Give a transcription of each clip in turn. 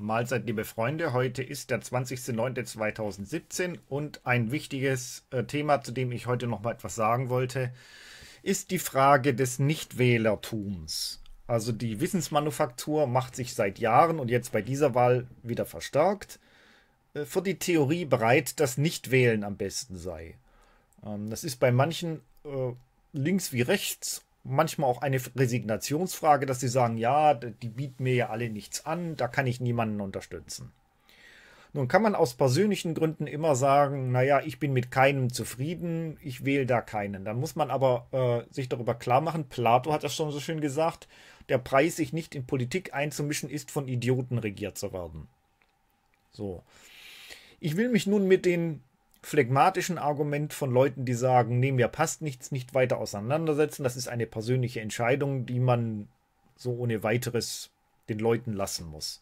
Mahlzeit, liebe Freunde. Heute ist der 20.09.2017 und ein wichtiges äh, Thema, zu dem ich heute noch mal etwas sagen wollte, ist die Frage des Nichtwählertums. Also die Wissensmanufaktur macht sich seit Jahren und jetzt bei dieser Wahl wieder verstärkt äh, für die Theorie bereit, dass Nichtwählen am besten sei. Ähm, das ist bei manchen äh, links wie rechts manchmal auch eine Resignationsfrage, dass sie sagen, ja, die bieten mir ja alle nichts an, da kann ich niemanden unterstützen. Nun kann man aus persönlichen Gründen immer sagen, naja, ich bin mit keinem zufrieden, ich wähle da keinen. Dann muss man aber äh, sich darüber klar machen, Plato hat das schon so schön gesagt, der Preis, sich nicht in Politik einzumischen, ist von Idioten regiert zu werden. So. Ich will mich nun mit den phlegmatischen Argument von Leuten, die sagen, nee, mir passt nichts, nicht weiter auseinandersetzen. Das ist eine persönliche Entscheidung, die man so ohne weiteres den Leuten lassen muss.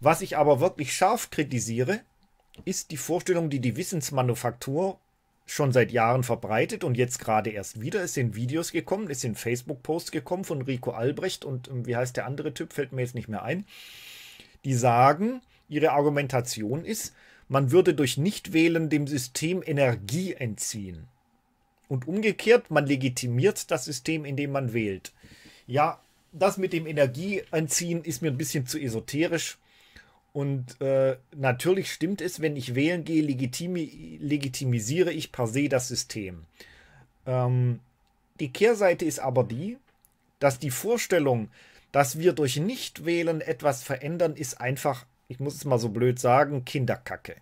Was ich aber wirklich scharf kritisiere, ist die Vorstellung, die die Wissensmanufaktur schon seit Jahren verbreitet und jetzt gerade erst wieder. Es sind Videos gekommen, es sind Facebook-Posts gekommen von Rico Albrecht und ähm, wie heißt der andere Typ, fällt mir jetzt nicht mehr ein. Die sagen, ihre Argumentation ist, man würde durch Nichtwählen dem System Energie entziehen. Und umgekehrt, man legitimiert das System, indem man wählt. Ja, das mit dem Energie entziehen ist mir ein bisschen zu esoterisch. Und äh, natürlich stimmt es, wenn ich wählen gehe, legitimi legitimisiere ich per se das System. Ähm, die Kehrseite ist aber die, dass die Vorstellung, dass wir durch Nichtwählen etwas verändern, ist einfach ich muss es mal so blöd sagen, Kinderkacke.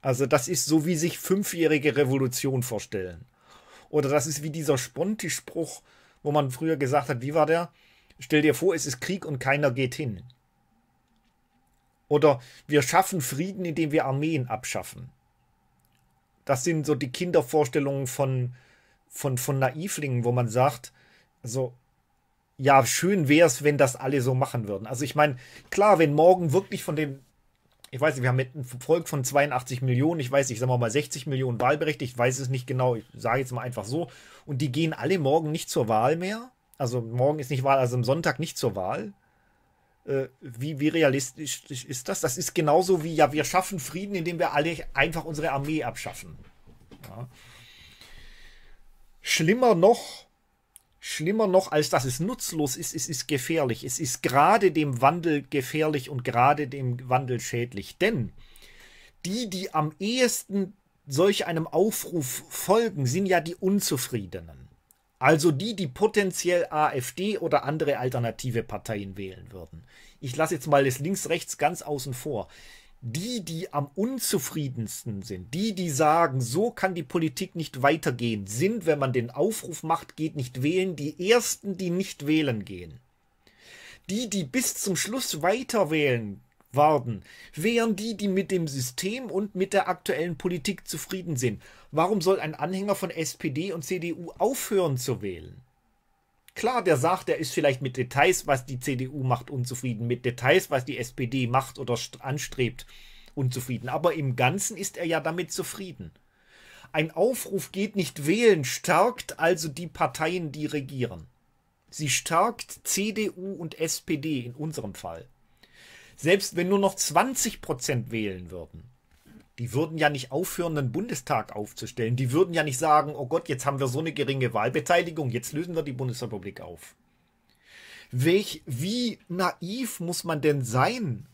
Also das ist so, wie sich fünfjährige Revolution vorstellen. Oder das ist wie dieser Sponti-Spruch, wo man früher gesagt hat, wie war der? Stell dir vor, es ist Krieg und keiner geht hin. Oder wir schaffen Frieden, indem wir Armeen abschaffen. Das sind so die Kindervorstellungen von, von, von Naivlingen, wo man sagt, also ja, schön wäre es, wenn das alle so machen würden. Also ich meine, klar, wenn morgen wirklich von den, ich weiß nicht, wir haben mit einem Volk von 82 Millionen, ich weiß nicht, sagen wir mal 60 Millionen wahlberechtigt, ich weiß es nicht genau, ich sage jetzt mal einfach so, und die gehen alle morgen nicht zur Wahl mehr. Also morgen ist nicht Wahl, also am Sonntag nicht zur Wahl. Äh, wie, wie realistisch ist das? Das ist genauso wie, ja, wir schaffen Frieden, indem wir alle einfach unsere Armee abschaffen. Ja. Schlimmer noch, Schlimmer noch, als dass es nutzlos ist, es ist gefährlich. Es ist gerade dem Wandel gefährlich und gerade dem Wandel schädlich. Denn die, die am ehesten solch einem Aufruf folgen, sind ja die Unzufriedenen. Also die, die potenziell AfD oder andere alternative Parteien wählen würden. Ich lasse jetzt mal das Links-Rechts ganz außen vor die, die am unzufriedensten sind, die, die sagen, so kann die Politik nicht weitergehen, sind, wenn man den Aufruf macht, geht nicht wählen, die ersten, die nicht wählen gehen. Die, die bis zum Schluss weiter wählen werden, wären die, die mit dem System und mit der aktuellen Politik zufrieden sind. Warum soll ein Anhänger von SPD und CDU aufhören zu wählen? Klar, der sagt, er ist vielleicht mit Details, was die CDU macht, unzufrieden, mit Details, was die SPD macht oder anstrebt, unzufrieden. Aber im Ganzen ist er ja damit zufrieden. Ein Aufruf geht nicht wählen, stärkt also die Parteien, die regieren. Sie stärkt CDU und SPD in unserem Fall. Selbst wenn nur noch 20 Prozent wählen würden, die würden ja nicht aufhören, einen Bundestag aufzustellen. Die würden ja nicht sagen, oh Gott, jetzt haben wir so eine geringe Wahlbeteiligung, jetzt lösen wir die Bundesrepublik auf. Welch, wie naiv muss man denn sein?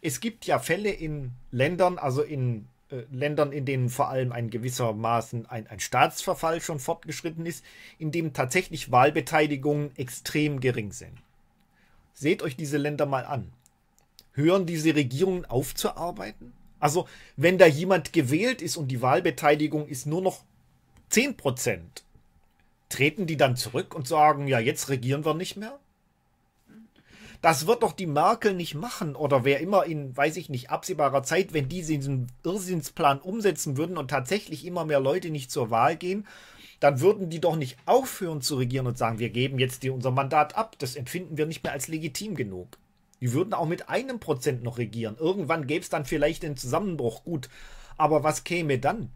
Es gibt ja Fälle in Ländern, also in äh, Ländern, in denen vor allem ein gewissermaßen ein, ein Staatsverfall schon fortgeschritten ist, in dem tatsächlich Wahlbeteiligungen extrem gering sind. Seht euch diese Länder mal an. Hören diese Regierungen auf zu arbeiten? Also wenn da jemand gewählt ist und die Wahlbeteiligung ist nur noch 10 Prozent, treten die dann zurück und sagen, ja, jetzt regieren wir nicht mehr? Das wird doch die Merkel nicht machen oder wer immer in, weiß ich nicht, absehbarer Zeit, wenn die diesen Irrsinnsplan umsetzen würden und tatsächlich immer mehr Leute nicht zur Wahl gehen, dann würden die doch nicht aufhören zu regieren und sagen, wir geben jetzt die, unser Mandat ab, das empfinden wir nicht mehr als legitim genug. Die würden auch mit einem Prozent noch regieren. Irgendwann gäbe es dann vielleicht einen Zusammenbruch. Gut, aber was käme dann?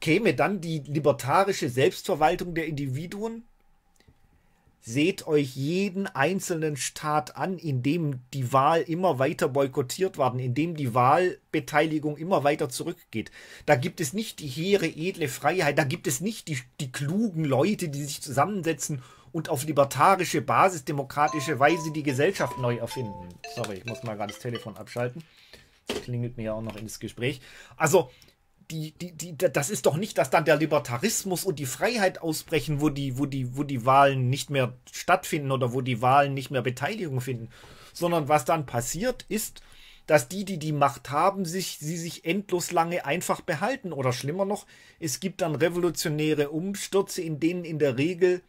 Käme dann die libertarische Selbstverwaltung der Individuen? Seht euch jeden einzelnen Staat an, in dem die Wahl immer weiter boykottiert werden, in dem die Wahlbeteiligung immer weiter zurückgeht. Da gibt es nicht die hehre, edle Freiheit, da gibt es nicht die, die klugen Leute, die sich zusammensetzen und auf libertarische, Basis demokratische Weise die Gesellschaft neu erfinden. Sorry, ich muss mal gerade das Telefon abschalten. Das klingelt mir ja auch noch ins Gespräch. Also, die, die, die, das ist doch nicht, dass dann der Libertarismus und die Freiheit ausbrechen, wo die, wo die, wo die Wahlen nicht mehr stattfinden oder wo die Wahlen nicht mehr Beteiligung finden, sondern was dann passiert ist, dass die, die die Macht haben, sich, sie sich endlos lange einfach behalten oder schlimmer noch, es gibt dann revolutionäre Umstürze, in denen in der Regel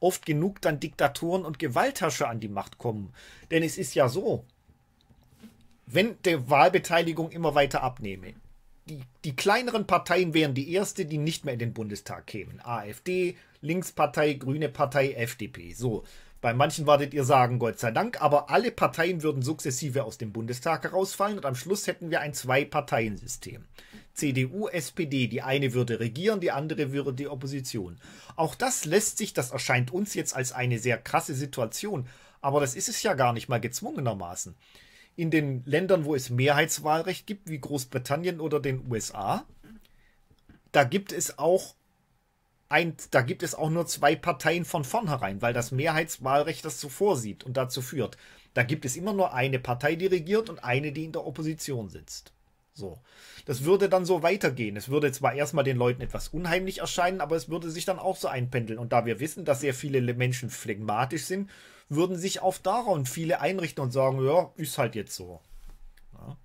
oft genug dann Diktatoren und Gewaltherrscher an die Macht kommen. Denn es ist ja so, wenn die Wahlbeteiligung immer weiter abnehme, die, die kleineren Parteien wären die erste, die nicht mehr in den Bundestag kämen. AfD, Linkspartei, Grüne Partei, FDP. So. Bei manchen werdet ihr sagen, Gott sei Dank, aber alle Parteien würden sukzessive aus dem Bundestag herausfallen und am Schluss hätten wir ein Zwei-Parteien-System. CDU, SPD. Die eine würde regieren, die andere würde die Opposition. Auch das lässt sich, das erscheint uns jetzt als eine sehr krasse Situation, aber das ist es ja gar nicht mal gezwungenermaßen. In den Ländern, wo es Mehrheitswahlrecht gibt, wie Großbritannien oder den USA, da gibt es auch ein, da gibt es auch nur zwei Parteien von vornherein, weil das Mehrheitswahlrecht das so vorsieht und dazu führt. Da gibt es immer nur eine Partei, die regiert und eine, die in der Opposition sitzt. So. Das würde dann so weitergehen. Es würde zwar erstmal den Leuten etwas unheimlich erscheinen, aber es würde sich dann auch so einpendeln. Und da wir wissen, dass sehr viele Menschen phlegmatisch sind, würden sich auf daran viele einrichten und sagen, ja, ist halt jetzt so. Ja.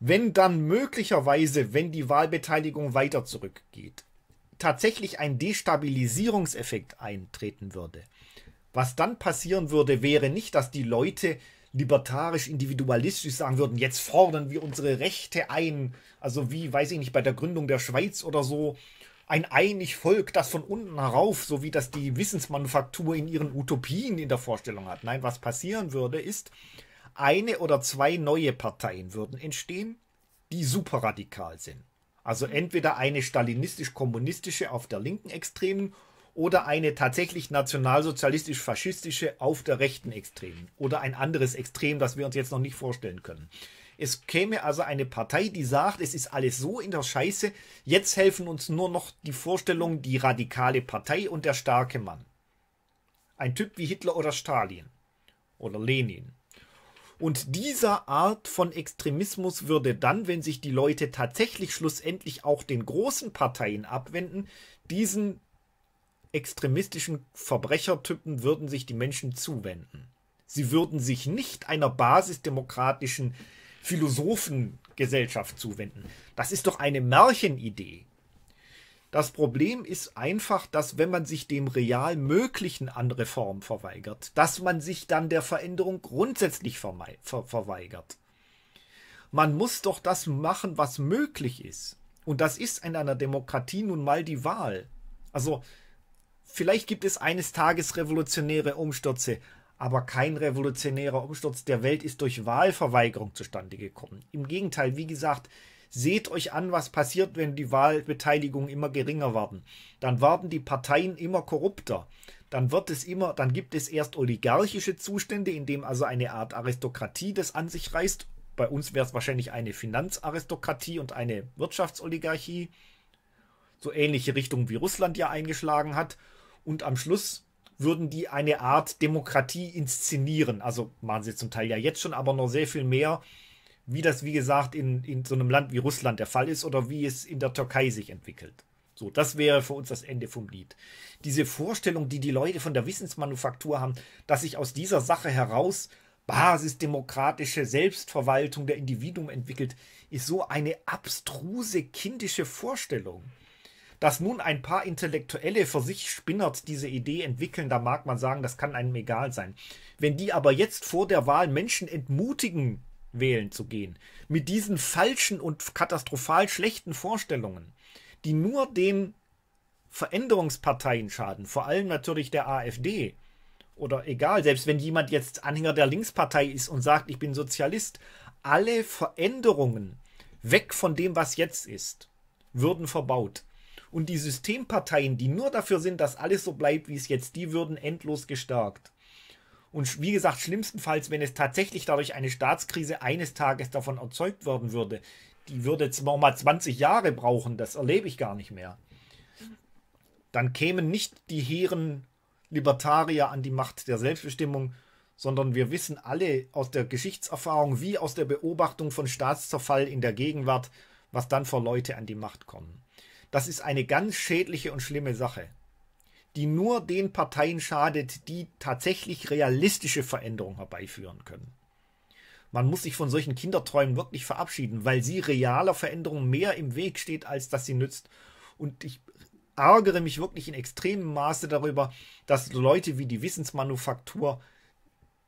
Wenn dann möglicherweise, wenn die Wahlbeteiligung weiter zurückgeht, tatsächlich ein Destabilisierungseffekt eintreten würde, was dann passieren würde, wäre nicht, dass die Leute libertarisch-individualistisch sagen würden, jetzt fordern wir unsere Rechte ein, also wie, weiß ich nicht, bei der Gründung der Schweiz oder so, ein einig Volk, das von unten herauf, so wie das die Wissensmanufaktur in ihren Utopien in der Vorstellung hat. Nein, was passieren würde, ist, eine oder zwei neue Parteien würden entstehen, die superradikal sind. Also entweder eine stalinistisch-kommunistische auf der linken Extremen oder eine tatsächlich nationalsozialistisch-faschistische auf der rechten Extremen oder ein anderes Extrem, das wir uns jetzt noch nicht vorstellen können. Es käme also eine Partei, die sagt, es ist alles so in der Scheiße, jetzt helfen uns nur noch die Vorstellung, die radikale Partei und der starke Mann. Ein Typ wie Hitler oder Stalin oder Lenin. Und dieser Art von Extremismus würde dann, wenn sich die Leute tatsächlich schlussendlich auch den großen Parteien abwenden, diesen extremistischen Verbrechertypen würden sich die Menschen zuwenden. Sie würden sich nicht einer basisdemokratischen Philosophengesellschaft zuwenden. Das ist doch eine Märchenidee. Das Problem ist einfach, dass wenn man sich dem real Möglichen an Reform verweigert, dass man sich dann der Veränderung grundsätzlich ver verweigert. Man muss doch das machen, was möglich ist. Und das ist in einer Demokratie nun mal die Wahl. Also Vielleicht gibt es eines Tages revolutionäre Umstürze, aber kein revolutionärer Umsturz der Welt ist durch Wahlverweigerung zustande gekommen. Im Gegenteil, wie gesagt, seht euch an, was passiert, wenn die Wahlbeteiligungen immer geringer werden. Dann werden die Parteien immer korrupter. Dann wird es immer, dann gibt es erst oligarchische Zustände, in dem also eine Art Aristokratie das an sich reißt. Bei uns wäre es wahrscheinlich eine Finanzaristokratie und eine Wirtschaftsoligarchie. So ähnliche Richtung wie Russland ja eingeschlagen hat und am Schluss würden die eine Art Demokratie inszenieren. Also machen sie zum Teil ja jetzt schon, aber noch sehr viel mehr, wie das, wie gesagt, in, in so einem Land wie Russland der Fall ist oder wie es in der Türkei sich entwickelt. So, das wäre für uns das Ende vom Lied. Diese Vorstellung, die die Leute von der Wissensmanufaktur haben, dass sich aus dieser Sache heraus basisdemokratische Selbstverwaltung der Individuen entwickelt, ist so eine abstruse kindische Vorstellung. Dass nun ein paar Intellektuelle für sich spinnert diese Idee entwickeln, da mag man sagen, das kann einem egal sein. Wenn die aber jetzt vor der Wahl Menschen entmutigen, wählen zu gehen, mit diesen falschen und katastrophal schlechten Vorstellungen, die nur den Veränderungsparteien schaden, vor allem natürlich der AfD, oder egal, selbst wenn jemand jetzt Anhänger der Linkspartei ist und sagt, ich bin Sozialist, alle Veränderungen weg von dem, was jetzt ist, würden verbaut. Und die Systemparteien, die nur dafür sind, dass alles so bleibt, wie es jetzt, die würden endlos gestärkt. Und wie gesagt, schlimmstenfalls, wenn es tatsächlich dadurch eine Staatskrise eines Tages davon erzeugt werden würde, die würde jetzt mal 20 Jahre brauchen, das erlebe ich gar nicht mehr. Dann kämen nicht die hehren Libertarier an die Macht der Selbstbestimmung, sondern wir wissen alle aus der Geschichtserfahrung wie aus der Beobachtung von Staatszerfall in der Gegenwart, was dann vor Leute an die Macht kommen das ist eine ganz schädliche und schlimme Sache, die nur den Parteien schadet, die tatsächlich realistische Veränderungen herbeiführen können. Man muss sich von solchen Kinderträumen wirklich verabschieden, weil sie realer Veränderungen mehr im Weg steht, als dass sie nützt. Und ich ärgere mich wirklich in extremem Maße darüber, dass Leute wie die Wissensmanufaktur,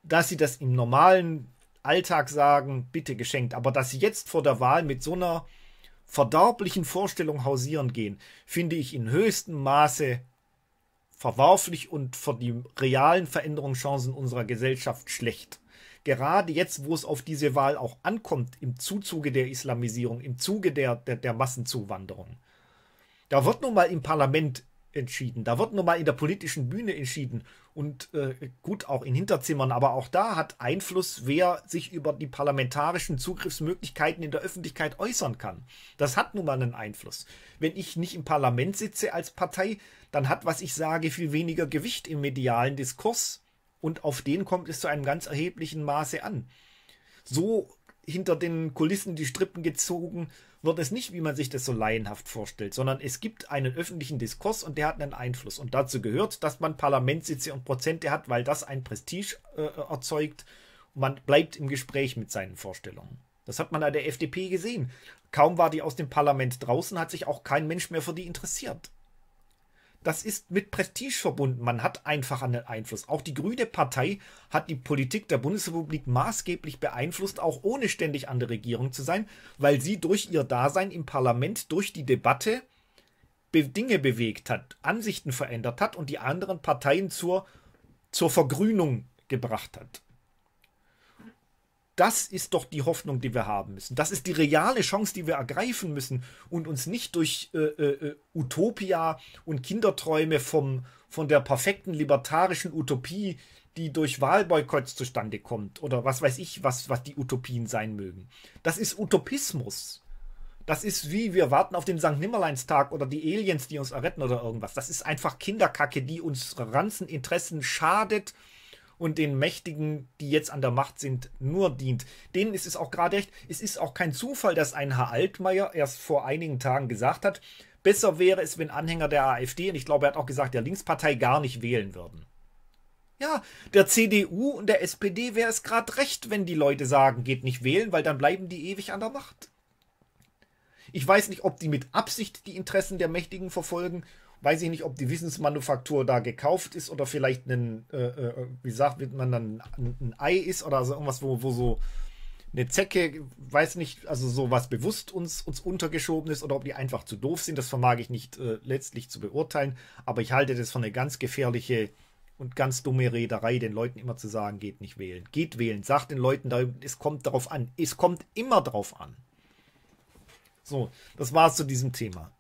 dass sie das im normalen Alltag sagen, bitte geschenkt, aber dass sie jetzt vor der Wahl mit so einer verderblichen Vorstellung hausieren gehen, finde ich in höchstem Maße verwerflich und für die realen Veränderungschancen unserer Gesellschaft schlecht. Gerade jetzt, wo es auf diese Wahl auch ankommt, im Zuzuge der Islamisierung, im Zuge der, der, der Massenzuwanderung. Da wird nun mal im Parlament entschieden. Da wird nun mal in der politischen Bühne entschieden. Und äh, gut, auch in Hinterzimmern, aber auch da hat Einfluss, wer sich über die parlamentarischen Zugriffsmöglichkeiten in der Öffentlichkeit äußern kann. Das hat nun mal einen Einfluss. Wenn ich nicht im Parlament sitze als Partei, dann hat, was ich sage, viel weniger Gewicht im medialen Diskurs. Und auf den kommt es zu einem ganz erheblichen Maße an. So hinter den Kulissen die Strippen gezogen wird es nicht, wie man sich das so laienhaft vorstellt, sondern es gibt einen öffentlichen Diskurs und der hat einen Einfluss. Und dazu gehört, dass man Parlamentssitze und Prozente hat, weil das ein Prestige äh, äh erzeugt. man bleibt im Gespräch mit seinen Vorstellungen. Das hat man an der FDP gesehen. Kaum war die aus dem Parlament draußen, hat sich auch kein Mensch mehr für die interessiert das ist mit Prestige verbunden. Man hat einfach einen Einfluss. Auch die Grüne Partei hat die Politik der Bundesrepublik maßgeblich beeinflusst, auch ohne ständig an der Regierung zu sein, weil sie durch ihr Dasein im Parlament, durch die Debatte Dinge bewegt hat, Ansichten verändert hat und die anderen Parteien zur, zur Vergrünung gebracht hat. Das ist doch die Hoffnung, die wir haben müssen. Das ist die reale Chance, die wir ergreifen müssen und uns nicht durch äh, äh, äh, Utopia und Kinderträume vom, von der perfekten libertarischen Utopie, die durch Wahlboykotts zustande kommt oder was weiß ich, was, was die Utopien sein mögen. Das ist Utopismus. Das ist wie wir warten auf den St. Nimmerleinstag oder die Aliens, die uns erretten oder irgendwas. Das ist einfach Kinderkacke, die uns ranzen Interessen schadet und den Mächtigen, die jetzt an der Macht sind, nur dient. Denen ist es auch gerade recht. Es ist auch kein Zufall, dass ein Herr Altmaier erst vor einigen Tagen gesagt hat, besser wäre es, wenn Anhänger der AfD, und ich glaube, er hat auch gesagt, der Linkspartei gar nicht wählen würden. Ja, der CDU und der SPD wäre es gerade recht, wenn die Leute sagen, geht nicht wählen, weil dann bleiben die ewig an der Macht. Ich weiß nicht, ob die mit Absicht die Interessen der Mächtigen verfolgen weiß ich nicht, ob die Wissensmanufaktur da gekauft ist oder vielleicht ein, äh, äh wie sagt man dann, ein, ein Ei ist oder so irgendwas, wo, wo so eine Zecke, weiß nicht, also so was bewusst uns, uns untergeschoben ist oder ob die einfach zu doof sind, das vermag ich nicht äh, letztlich zu beurteilen, aber ich halte das für eine ganz gefährliche und ganz dumme Rederei, den Leuten immer zu sagen, geht nicht wählen. Geht wählen, sagt den Leuten, es kommt darauf an. Es kommt immer darauf an. So, das war es zu diesem Thema.